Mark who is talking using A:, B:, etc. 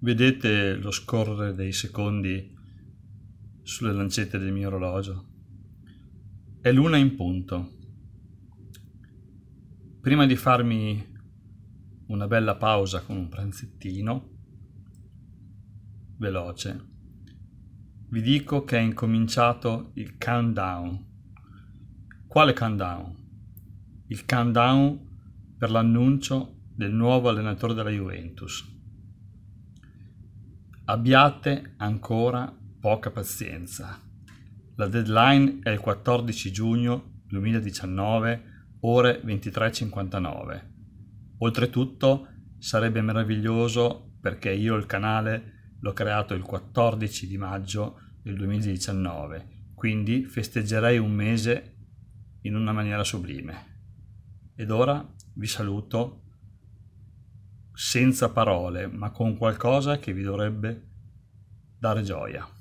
A: Vedete lo scorrere dei secondi sulle lancette del mio orologio. È l'una in punto. Prima di farmi una bella pausa con un pranzettino veloce, vi dico che è incominciato il countdown. Quale countdown? Il countdown per l'annuncio del nuovo allenatore della Juventus. Abbiate ancora poca pazienza. La deadline è il 14 giugno 2019, ore 23.59. Oltretutto sarebbe meraviglioso perché io il canale l'ho creato il 14 di maggio del 2019, quindi festeggerei un mese in una maniera sublime. Ed ora vi saluto senza parole, ma con qualcosa che vi dovrebbe dare gioia.